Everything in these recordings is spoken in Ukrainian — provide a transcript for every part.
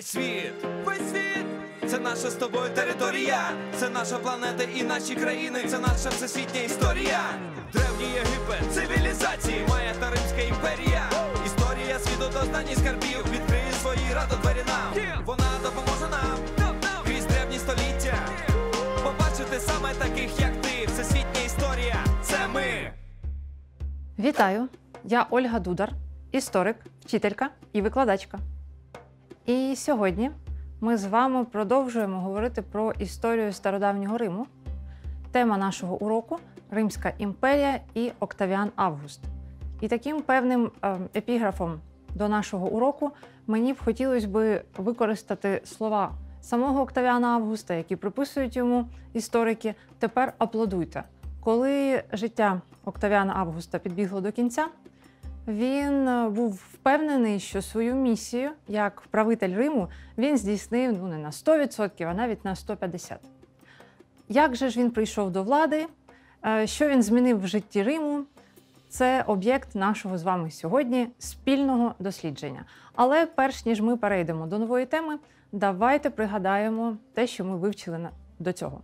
весь світ, весь світ, це наша з тобою територія, це наша планета і наші країни, це наша всесвітня історія. Древній Єгипет, цивілізації, має та Римська імперія. Історія світу до останніх скарбів. Відкриє свої радо двері нам. Вона допоможе нам крізь древні століття. Побачити саме таких, як ти. Всесвітня історія. Це ми. Вітаю! Я Ольга Дудар, історик, вчителька і викладачка. І сьогодні ми з вами продовжуємо говорити про історію стародавнього Риму. Тема нашого уроку Римська імперія і Октавіан Август. І таким певним е, епіграфом до нашого уроку мені б хотілося би використати слова самого Октавіана Августа, які приписують йому історики. Тепер аплодуйте. Коли життя Октавіана Августа підбігло до кінця, він е, був впевнений, що свою місію як правитель Риму він здійснив ну не на 100%, а навіть на 150%. Як же ж він прийшов до влади? Е, що він змінив в житті Риму? Це об'єкт нашого з вами сьогодні спільного дослідження. Але перш ніж ми перейдемо до нової теми, давайте пригадаємо те, що ми вивчили до цього.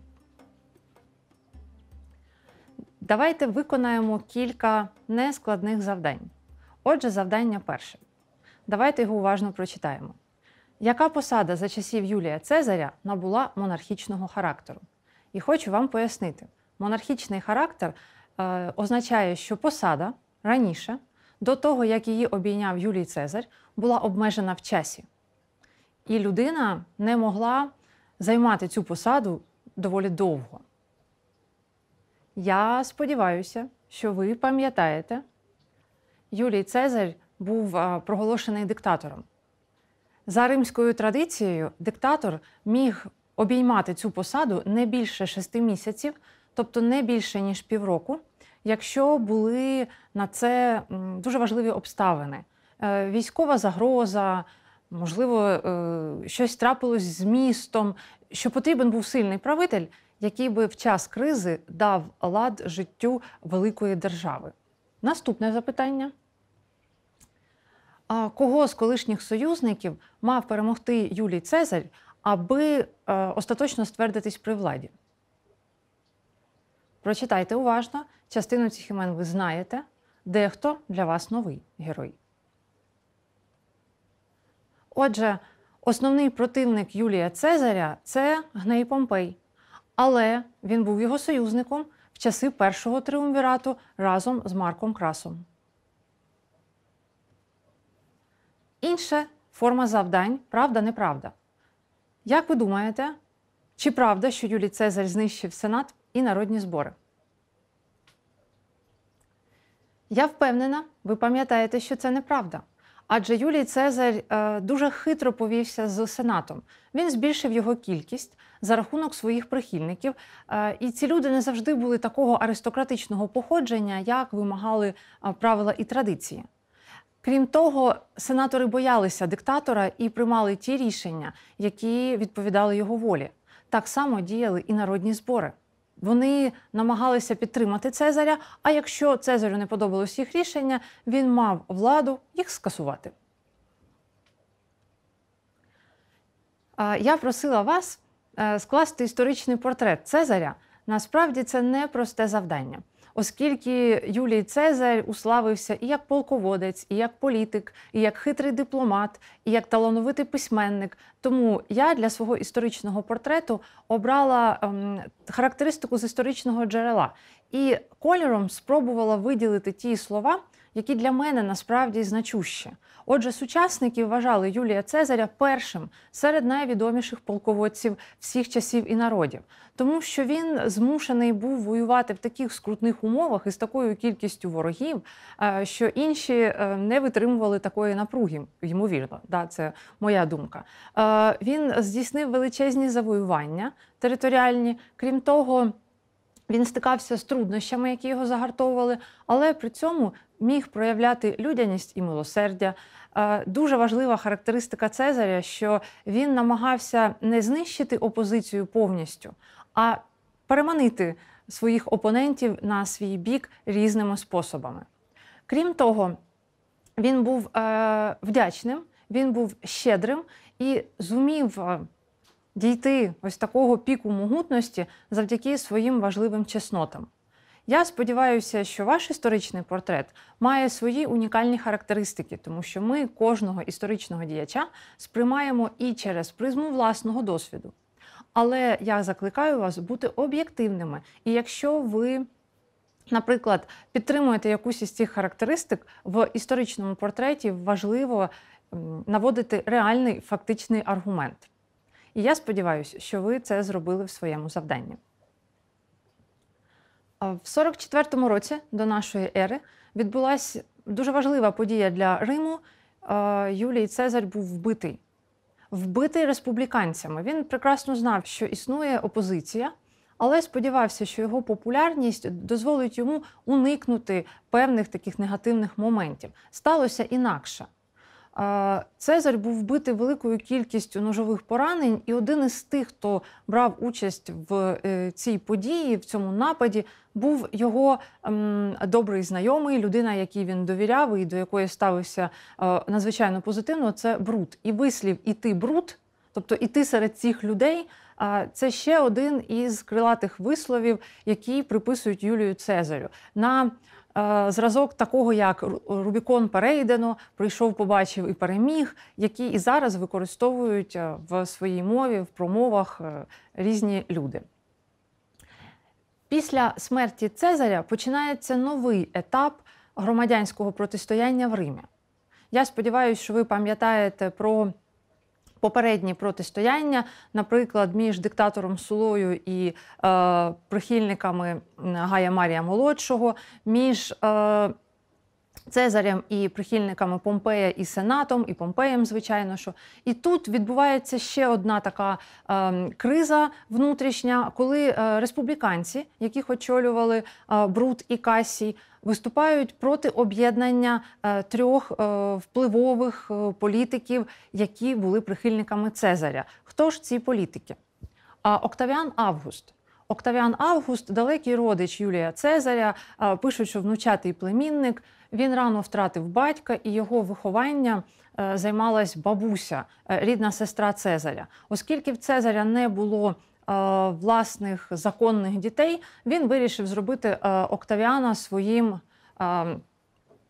Давайте виконаємо кілька нескладних завдань. Отже, завдання перше. Давайте його уважно прочитаємо. Яка посада за часів Юлія Цезаря набула монархічного характеру? І хочу вам пояснити: монархічний характер е, означає, що посада раніше, до того, як її обійняв Юлій Цезарь, була обмежена в часі. І людина не могла займати цю посаду доволі довго. Я сподіваюся, що ви пам'ятаєте. Юлій Цезарь був проголошений диктатором. За римською традицією, диктатор міг обіймати цю посаду не більше шести місяців, тобто не більше ніж півроку, якщо були на це дуже важливі обставини: е, військова загроза, можливо, е, щось трапилось з містом, що потрібен був сильний правитель, який би в час кризи дав лад життю великої держави. Наступне запитання. А Кого з колишніх союзників мав перемогти Юлій Цезар аби е, остаточно ствердитись при владі? Прочитайте уважно. Частину цих імен ви знаєте, дехто для вас новий герой. Отже, основний противник Юлія Цезаря це Гней Помпей. Але він був його союзником в часи першого триумвірату разом з Марком Красом. Інше форма завдань правда-неправда. Як ви думаєте, чи правда, що Юлій Цезарь знищив Сенат і народні збори? Я впевнена, ви пам'ятаєте, що це неправда. Адже Юлій Цезарь е, дуже хитро повівся з сенатом. Він збільшив його кількість за рахунок своїх прихильників. Е, і ці люди не завжди були такого аристократичного походження, як вимагали е, правила і традиції. Крім того, сенатори боялися диктатора і приймали ті рішення, які відповідали його волі. Так само діяли і народні збори. Вони намагалися підтримати Цезаря. А якщо Цезарю не подобалось їх рішення, він мав владу їх скасувати. Я просила вас е, скласти історичний портрет Цезаря. Насправді це не просте завдання оскільки Юлій Цезарь уславився і як полководець, і як політик, і як хитрий дипломат, і як талановитий письменник. Тому я для свого історичного портрету обрала ем, характеристику з історичного джерела і кольором спробувала виділити ті слова які для мене насправді значущі. Отже, сучасники вважали Юлія Цезаря першим серед найвідоміших полководців всіх часів і народів, тому що він змушений був воювати в таких скрутних умовах і з такою кількістю ворогів, е, що інші е, не витримували такої напруги. Ймовірно, да, це моя думка. Е, він здійснив величезні завоювання територіальні, крім того. Він стикався з труднощами, які його загартовували, але при цьому міг проявляти людяність і милосердя. Дуже важлива характеристика Цезаря, що він намагався не знищити опозицію повністю, а переманити своїх опонентів на свій бік різними способами. Крім того, він був е, вдячним, він був щедрим і зумів е, дійти ось такого піку могутності завдяки своїм важливим чеснотам. Я сподіваюся, що ваш історичний портрет має свої унікальні характеристики, тому що ми кожного історичного діяча сприймаємо і через призму власного досвіду. Але я закликаю вас бути об'єктивними. І якщо ви, наприклад, підтримуєте якусь із цих характеристик, в історичному портреті важливо наводити реальний фактичний аргумент. І я сподіваюся, що ви це зробили в своєму завданні. В 44 му році до нашої ери відбулася дуже важлива подія для Риму. Юлій Цезарь був вбитий, вбитий республіканцями. Він прекрасно знав, що існує опозиція, але сподівався, що його популярність дозволить йому уникнути певних таких негативних моментів. Сталося інакше. Цезарь був вбитий великою кількістю ножових поранень, і один із тих, хто брав участь в е, цій події, в цьому нападі, був його добрий знайомий, людина, якій він довіряв і до якої ставився е, надзвичайно позитивно. Це бруд. І вислів іти бруд, тобто іти серед цих людей. це ще один із крилатих висловів, які приписують Юлію Цезарю. На Е, зразок такого, як Рубікон перейдено, прийшов, побачив і переміг, які і зараз використовують е, в своїй мові, в промовах е, різні люди. Після смерті Цезаря починається новий етап громадянського протистояння в Римі. Я сподіваюся, що ви пам'ятаєте про попередні протистояння, наприклад, між диктатором Сулою і е, прихильниками Гая Марія Молодшого, між е, Цезарем і прихильниками Помпея, і Сенатом, і Помпеєм, звичайно, що і тут відбувається ще одна така е, криза внутрішня, коли е, республіканці, яких очолювали е, Брут і Касій, виступають проти об'єднання е, трьох е, впливових е, політиків, які були прихильниками Цезаря. Хто ж ці політики? А Октавіан Август. Октавіан Август, далекий родич Юлія Цезаря, пишуть, що внучатий племінник. Він рано втратив батька і його виховання е, займалась бабуся, е, рідна сестра Цезаря. Оскільки в Цезаря не було е, власних законних дітей, він вирішив зробити Октавіана своїм ем,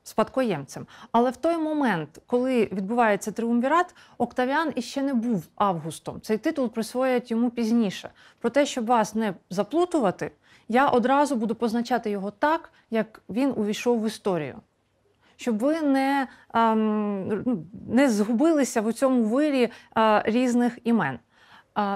спадкоємцем. Але в той момент, коли відбувається триумвірат, Октавіан іще не був августом. Цей титул присвоять йому пізніше. Про те, щоб вас не заплутувати, я одразу буду позначати його так, як він увійшов в історію. Щоб ви не ем, ну, не згубилися в цьому вирі е, різних імен.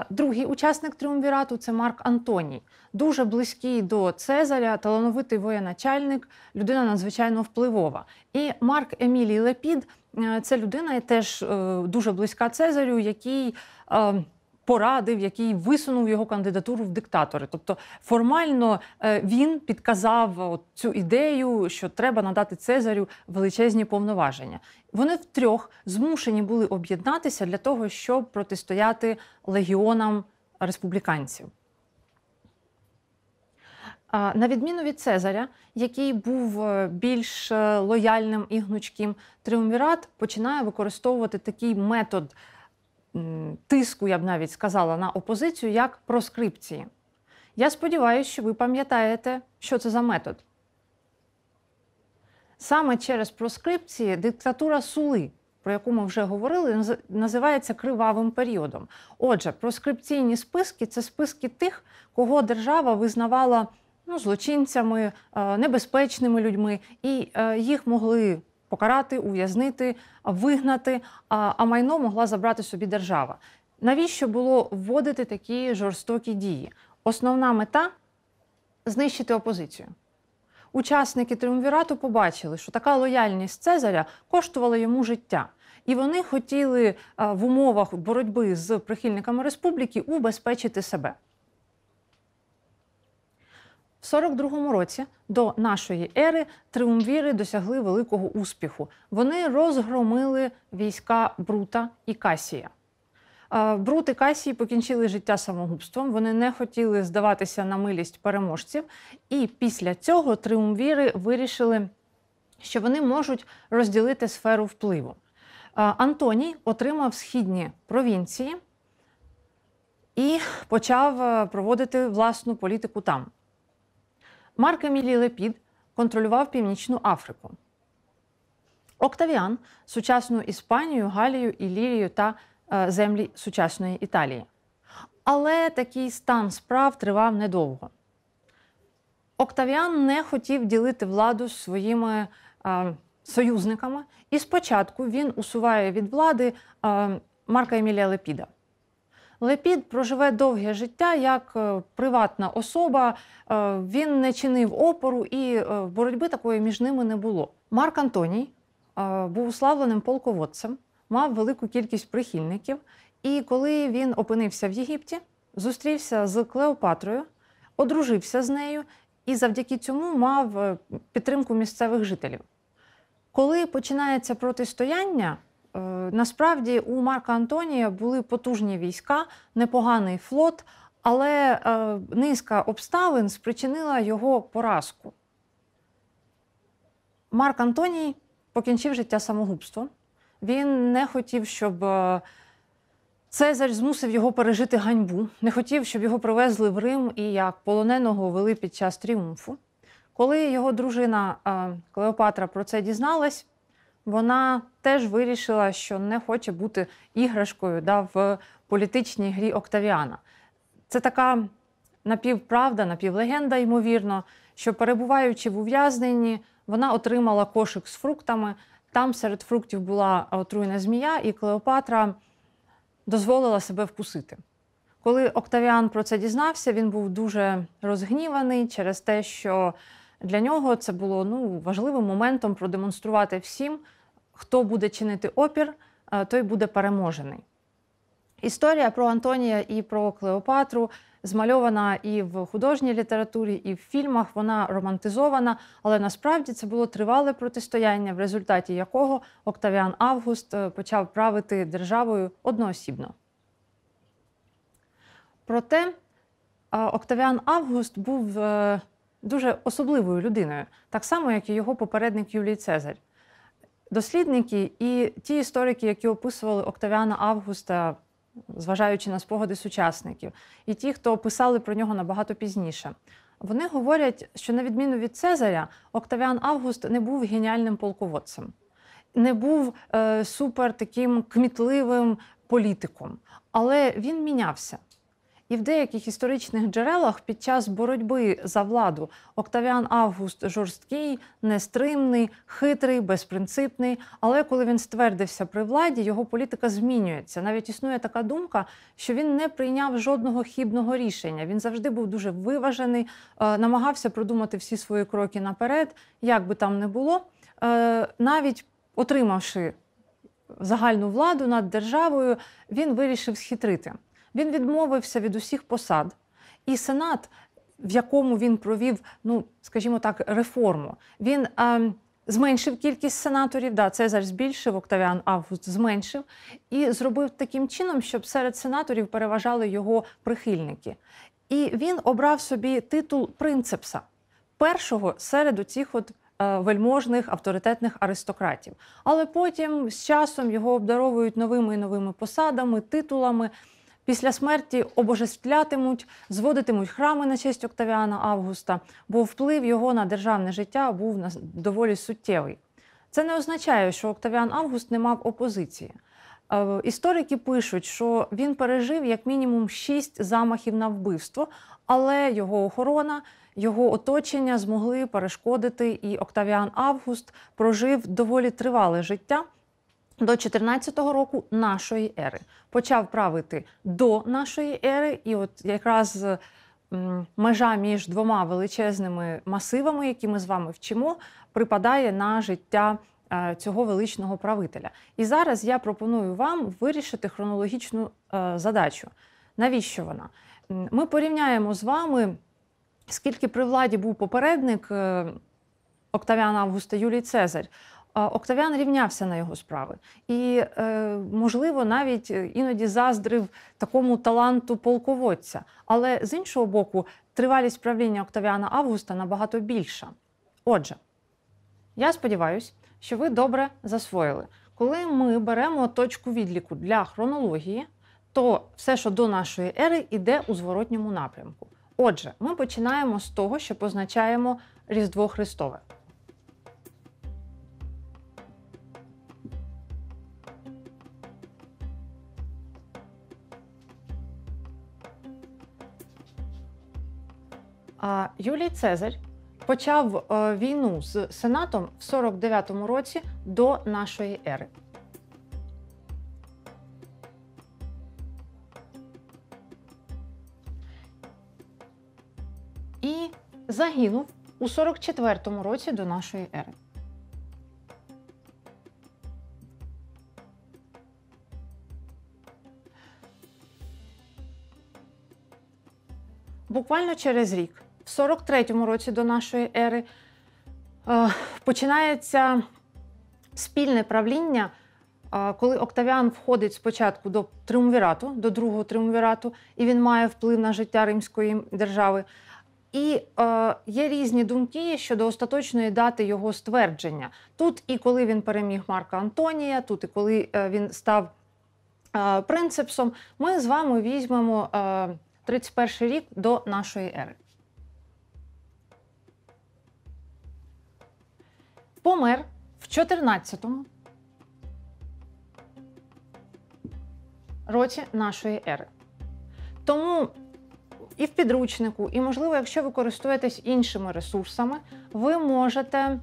Другий учасник тріумвірату це Марк Антоній, дуже близький до Цезаря, талановитий воєначальник, людина надзвичайно впливова. І Марк Емілій Лепід е, це людина, теж е, дуже близька Цезарю, який. Е, порадив, який висунув його кандидатуру в диктатори. Тобто формально е, він підказав е, цю ідею, що треба надати Цезарю величезні повноваження. Вони втрьох змушені були об'єднатися для того, щоб протистояти легіонам республіканців. На відміну від Цезаря, який був е, більш лояльним і гнучким, Триумвірат починає використовувати такий метод тиску, я б навіть сказала, на опозицію як проскрипції. Я сподіваюся, що ви пам'ятаєте, що це за метод. Саме через проскрипції диктатура сули, про яку ми вже говорили, називається кривавим періодом. Отже, проскрипційні списки це списки тих, кого держава визнавала ну, злочинцями, е, небезпечними людьми, і е, їх могли покарати, ув'язнити, вигнати, а, а майно могла забрати собі держава. Навіщо було вводити такі жорстокі дії? Основна мета знищити опозицію. Учасники Триумвірату побачили, що така лояльність Цезаря коштувала йому життя. І вони хотіли в умовах боротьби з прихильниками республіки убезпечити себе. В 42-му році до нашої ери триумвіри досягли великого успіху. Вони розгромили війська Брута і Касія. Е, Брут і Касії покінчили життя самогубством. Вони не хотіли здаватися на милість переможців. І після цього триумвіри вирішили, що вони можуть розділити сферу впливу. Е, Антоній отримав східні провінції і почав е, проводити власну політику там. Марк Емілій Лепід контролював Північну Африку. Октавіан сучасну Іспанію, Галію, Ілірію та е, землі сучасної Італії. Але такий стан справ тривав недовго. Октавіан не хотів ділити владу з своїми е, союзниками, і спочатку він усуває від влади е, Марка Емілія Лепіда. Лепід проживе довге життя як е, приватна особа. Е, він не чинив опору і е, боротьби такої між ними не було. Марк Антоній був уславленим полководцем, мав велику кількість прихильників. І коли він опинився в Єгипті, зустрівся з Клеопатрою, одружився з нею і завдяки цьому мав підтримку місцевих жителів. Коли починається протистояння, Е, насправді у Марка Антонія були потужні війська, непоганий флот, але е, низка обставин спричинила його поразку. Марк Антоній покінчив життя самогубством. Він не хотів, щоб е, Цезарь змусив його пережити ганьбу, не хотів, щоб його привезли в Рим і як полоненого вели під час тріумфу. Коли його дружина Клеопатра про це дізналась, вона теж вирішила, що не хоче бути іграшкою да, в політичній грі Октавіана. Це така напівправда, напівлегенда, ймовірно, що перебуваючи в ув'язненні, вона отримала кошик з фруктами. Там серед фруктів була отруйна змія, і Клеопатра дозволила себе вкусити. Коли Октавіан про це дізнався, він був дуже розгніваний через те, що для нього це було ну, важливим моментом продемонструвати всім, хто буде чинити опір, е, той буде переможений. Історія про Антонія і про Клеопатру змальована і в художній літературі, і в фільмах. Вона романтизована, але насправді це було тривале протистояння, в результаті якого Октавіан Август е, почав правити державою одноосібно. Проте е, Октавіан Август був дуже особливою людиною, так само, як і його попередник Юлій Цезарь. Дослідники і ті історики, які описували Октавіана Августа, зважаючи на спогади сучасників, і ті, хто писали про нього набагато пізніше, вони говорять, що на відміну від Цезаря, Октавіан Август не був геніальним полководцем, не був е, супер таким кмітливим політиком, але він мінявся. І в деяких історичних джерелах під час боротьби за владу Октавіан Август жорсткий, нестримний, хитрий, безпринципний. Але коли він ствердився при владі, його політика змінюється. Навіть існує така думка, що він не прийняв жодного хібного рішення. Він завжди був дуже виважений, е, намагався продумати всі свої кроки наперед, як би там не було. Е, навіть отримавши загальну владу над державою, він вирішив схитрити. Він відмовився від усіх посад. І Сенат, в якому він провів, ну скажімо так, реформу, він е, зменшив кількість сенаторів. Да, Цезарь збільшив, Октавіан Август зменшив і зробив таким чином, щоб серед сенаторів переважали його прихильники. І він обрав собі титул принцепса першого серед оцих от. Е, вельможних авторитетних аристократів, але потім з часом його обдаровують новими і новими посадами, титулами. Після смерті обожествлятимуть, зводитимуть храми на честь Октавіана Августа, бо вплив його на державне життя був доволі суттєвий. Це не означає, що Октавіан Август не мав опозиції. Е, історики пишуть, що він пережив як мінімум шість замахів на вбивство, але його охорона, його оточення змогли перешкодити. І Октавіан Август прожив доволі тривале життя. До 14 року нашої ери почав правити до нашої ери, і от якраз межа між двома величезними масивами, які ми з вами вчимо, припадає на життя е, цього величного правителя. І зараз я пропоную вам вирішити хронологічну е, задачу. Навіщо вона? Ми порівняємо з вами, скільки при владі був попередник е, Октавіана Августа Юлій Цезарь. Октавіан рівнявся на його справи, і, е, можливо, навіть е, іноді заздрив такому таланту полководця. Але з іншого боку, тривалість правління Октавіана Августа набагато більша. Отже, я сподіваюся, що ви добре засвоїли. Коли ми беремо точку відліку для хронології, то все, що до нашої ери, йде у зворотньому напрямку. Отже, ми починаємо з того, що позначаємо Різдво Христове. А Юлій Цезарь почав е, війну з Сенатом в 49-му році до нашої ери. І загинув у 44-му році до нашої ери. Буквально через рік в 43-му році до нашої ери е, починається спільне правління, е, коли Октавіан входить спочатку до триумвірату, до другого триумвірату, і він має вплив на життя Римської держави. І е, є різні думки щодо остаточної дати його ствердження. Тут і коли він переміг Марка Антонія, тут і коли е, він став е, принцепсом, ми з вами візьмемо е, 31 рік до нашої ери. помер в 14 році нашої ери. Тому і в підручнику, і, можливо, якщо ви користуєтесь іншими ресурсами, ви можете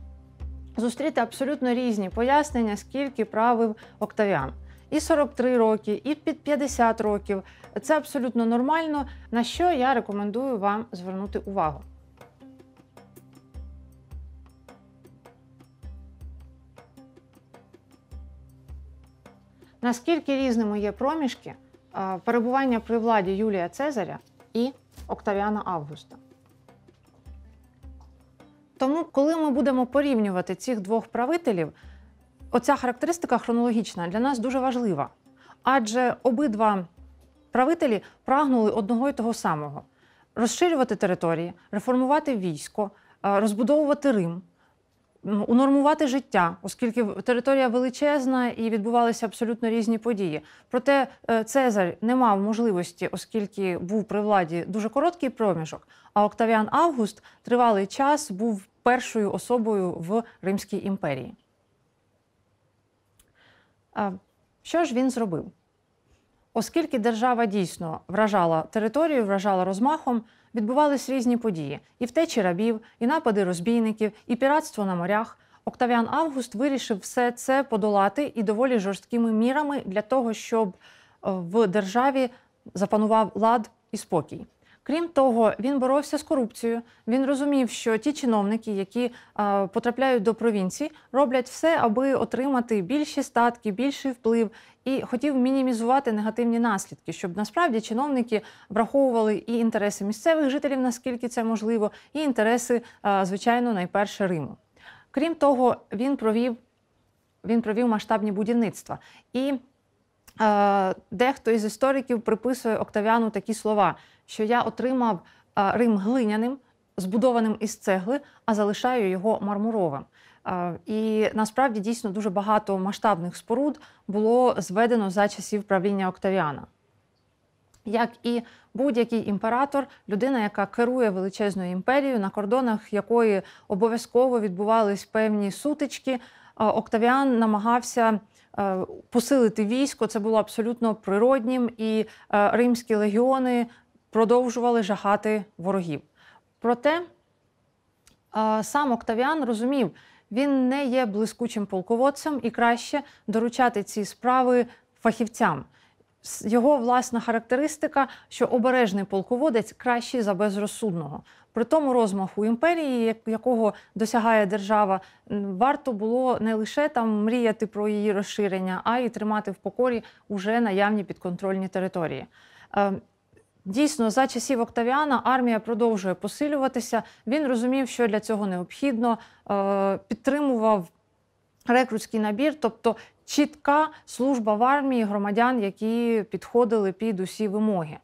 зустріти абсолютно різні пояснення, скільки правив Октавіан. І 43 роки, і під 50 років. Це абсолютно нормально, на що я рекомендую вам звернути увагу. Наскільки різними є проміжки перебування при владі Юлія Цезаря і Октавіана Августа? Тому, коли ми будемо порівнювати цих двох правителів, оця характеристика хронологічна для нас дуже важлива. Адже обидва правителі прагнули одного і того самого: розширювати території, реформувати військо, розбудовувати Рим. Ну, унормувати життя, оскільки територія величезна і відбувалися абсолютно різні події. Проте е, Цезарь не мав можливості, оскільки був при владі дуже короткий проміжок. А Октавіан Август тривалий час був першою особою в Римській імперії. Що ж він зробив? Оскільки держава дійсно вражала територію, вражала розмахом, відбувались різні події: і втечі рабів, і напади розбійників, і піратство на морях. Октавіан Август вирішив все це подолати і доволі жорсткими мірами для того, щоб е, в державі запанував лад і спокій. Крім того, він боровся з корупцією. Він розумів, що ті чиновники, які е, потрапляють до провінції, роблять все, аби отримати більші статки, більший вплив, і хотів мінімізувати негативні наслідки, щоб насправді чиновники враховували і інтереси місцевих жителів, наскільки це можливо, і інтереси, е, звичайно, найперше Риму. Крім того, він провів він провів масштабні будівництва і. Е, дехто із істориків приписує Октавіану такі слова, що я отримав е, Рим глиняним, збудованим із цегли, а залишаю його мармуровим. Е, і насправді дійсно дуже багато масштабних споруд було зведено за часів правління Октавіана. Як і будь-який імператор, людина, яка керує величезною імперією, на кордонах якої обов'язково відбувались певні сутички, е, Октавіан намагався посилити військо. Це було абсолютно природнім, і римські легіони продовжували жахати ворогів. Проте сам Октавіан розумів, він не є блискучим полководцем і краще доручати ці справи фахівцям. Його власна характеристика, що обережний полководець кращий за безрозсудного. При тому розмаху імперії, якого досягає держава, варто було не лише там мріяти про її розширення, а й тримати в покорі уже наявні підконтрольні території. Ем, Дійсно, за часів Октавіана армія продовжує посилюватися. Він розумів, що для цього необхідно, е, підтримував рекрутський набір, тобто чітка служба в армії громадян, які підходили під усі вимоги.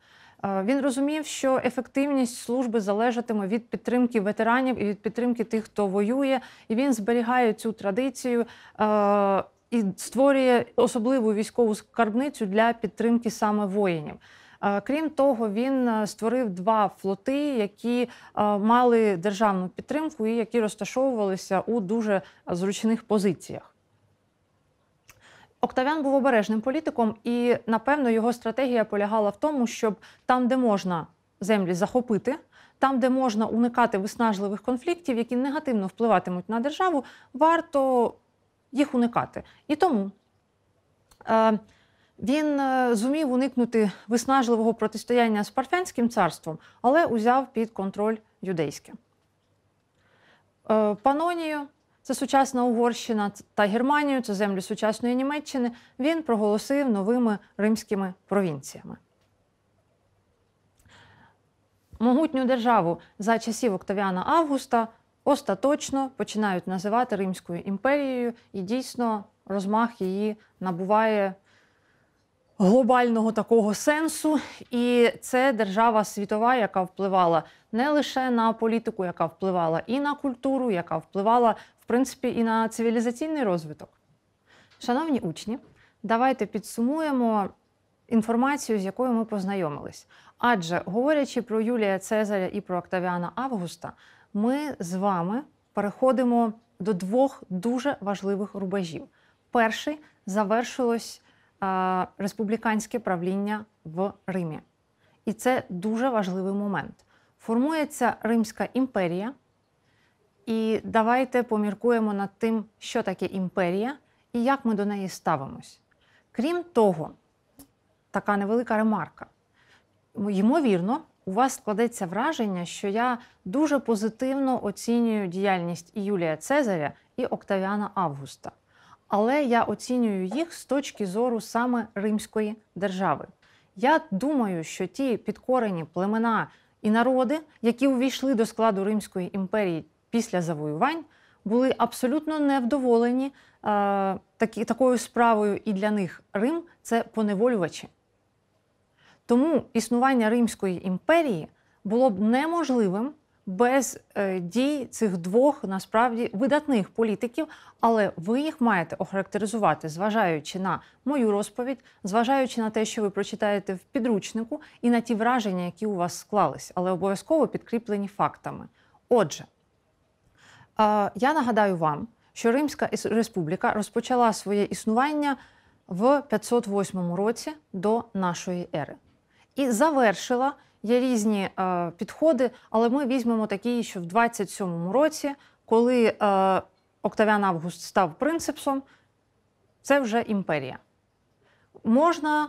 Е, він розумів, що ефективність служби залежатиме від підтримки ветеранів і від підтримки тих, хто воює, і він зберігає цю традицію. Е, і створює особливу військову скарбницю для підтримки саме воїнів. Е, крім того, він е, створив два флоти, які е, мали державну підтримку і які розташовувалися у дуже зручних позиціях. Октавіан був обережним політиком, і напевно його стратегія полягала в тому, щоб там, де можна землі захопити, там, де можна уникати виснажливих конфліктів, які негативно впливатимуть на державу, варто їх уникати. І тому. Він е, зумів уникнути виснажливого протистояння з Парфянським царством, але узяв під контроль юдейське. Е, Панонію, це сучасна Угорщина та Германію, це землі сучасної Німеччини, він проголосив новими римськими провінціями. Могутню державу за часів Октавіана Августа остаточно починають називати Римською імперією, і дійсно розмах її набуває глобального такого сенсу. І це держава світова, яка впливала не лише на політику, яка впливала і на культуру, яка впливала в принципі і на цивілізаційний розвиток. Шановні учні, давайте підсумуємо. Інформацію, з якою ми познайомились. Адже, говорячи про Юлія Цезаря і про Октавіана Августа, ми з вами переходимо до двох дуже важливих рубежів. Перший завершилось республіканське правління в Римі. І це дуже важливий момент. Формується Римська імперія, і давайте поміркуємо над тим, що таке імперія і як ми до неї ставимось. Крім того, така невелика ремарка. Ймовірно, у вас складеться враження, що я дуже позитивно оцінюю діяльність і Юлія Цезаря і Октавіана Августа але я оцінюю їх з точки зору саме Римської держави. Я думаю, що ті підкорені племена і народи, які увійшли до складу Римської імперії після завоювань, були абсолютно невдоволені е, такі, такою справою, і для них Рим це поневолювачі. Тому існування Римської імперії було б неможливим без е, дій цих двох насправді видатних політиків, але ви їх маєте охарактеризувати, зважаючи на мою розповідь, зважаючи на те, що ви прочитаєте в підручнику, і на ті враження, які у вас склались, але обов'язково підкріплені фактами. Отже, я нагадаю вам, що Римська Республіка розпочала своє існування в 508 році до нашої ери і завершила є різні е, підходи, але ми візьмемо такий, що в 27-му році, коли е, Октавіан Август став принципсом, це вже імперія. Можна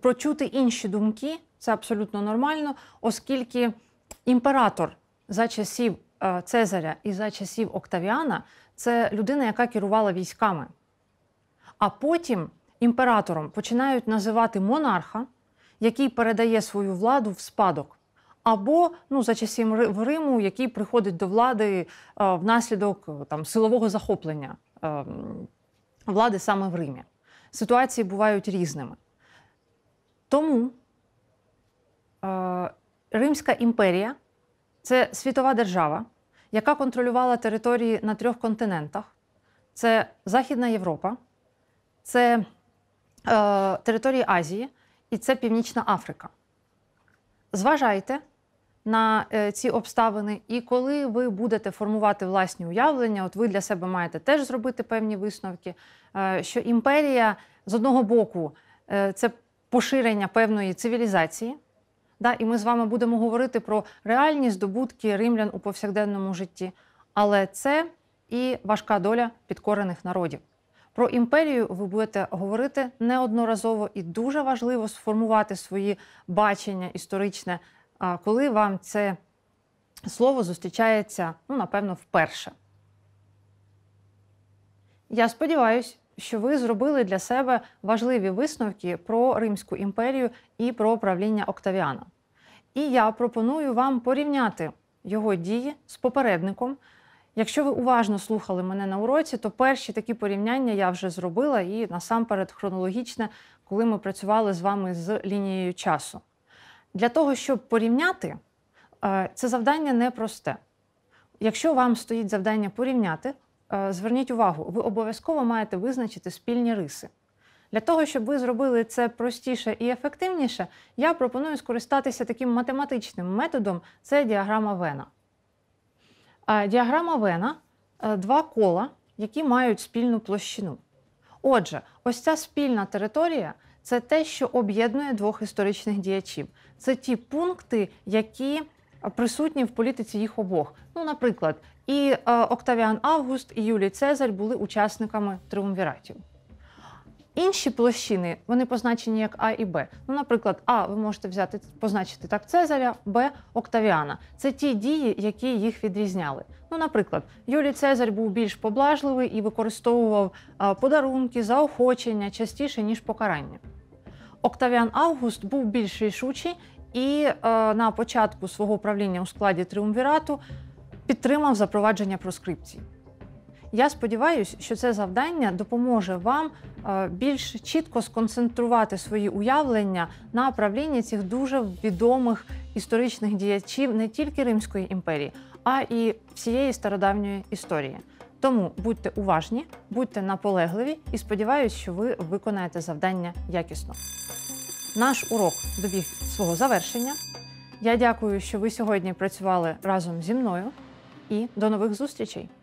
прочути інші думки, це абсолютно нормально, оскільки імператор за часів е, Цезаря і за часів Октавіана це людина, яка керувала військами. А потім імператором починають називати монарха який передає свою владу в спадок, або ну за часів Риму, який приходить до влади е, внаслідок е, там силового захоплення е, влади саме в Римі. Ситуації бувають різними. Тому е, Римська імперія це світова держава, яка контролювала території на трьох континентах: це Західна Європа, це е, території Азії і це Північна Африка. Зважайте на е, ці обставини, і коли ви будете формувати власні уявлення, от ви для себе маєте теж зробити певні висновки, е, що імперія з одного боку е, це поширення певної цивілізації. Да, І ми з вами будемо говорити про реальні здобутки римлян у повсякденному житті, але це і важка доля підкорених народів. Про імперію ви будете говорити неодноразово і дуже важливо сформувати свої бачення історичне, коли вам це слово зустрічається, ну, напевно, вперше. Я сподіваюся, що ви зробили для себе важливі висновки про Римську імперію і про правління Октавіана. І я пропоную вам порівняти його дії з попередником. Якщо ви уважно слухали мене на уроці, то перші такі порівняння я вже зробила, і насамперед хронологічне, коли ми працювали з вами з лінією часу. Для того, щоб порівняти, е, це завдання непросте. Якщо вам стоїть завдання порівняти, е, зверніть увагу, ви обов'язково маєте визначити спільні риси. Для того, щоб ви зробили це простіше і ефективніше, я пропоную скористатися таким математичним методом це діаграма Вена. Діаграма Вена е, два кола, які мають спільну площину. Отже, ось ця спільна територія це те, що об'єднує двох історичних діячів. Це ті пункти, які присутні в політиці їх обох. Ну, наприклад, і е, Октавіан Август, і Юлій Цезарь були учасниками триумвіратів. Інші площини вони позначені як А і Б. Ну, наприклад, А, ви можете взяти позначити так Цезаря, Б Октавіана. Це ті дії, які їх відрізняли. Ну, наприклад, Юлій Цезарь був більш поблажливий і використовував подарунки, заохочення частіше ніж покарання. Октавіан Август був більш рішучий і е, на початку свого правління у складі Триумвірату підтримав запровадження проскрипції. Я сподіваюся, що це завдання допоможе вам е, більш чітко сконцентрувати свої уявлення на правлінні цих дуже відомих історичних діячів не тільки Римської імперії, а і всієї стародавньої історії. Тому будьте уважні, будьте наполегливі і сподіваюся, що ви виконаєте завдання якісно. Наш урок добіг свого завершення. Я дякую, що ви сьогодні працювали разом зі мною і до нових зустрічей.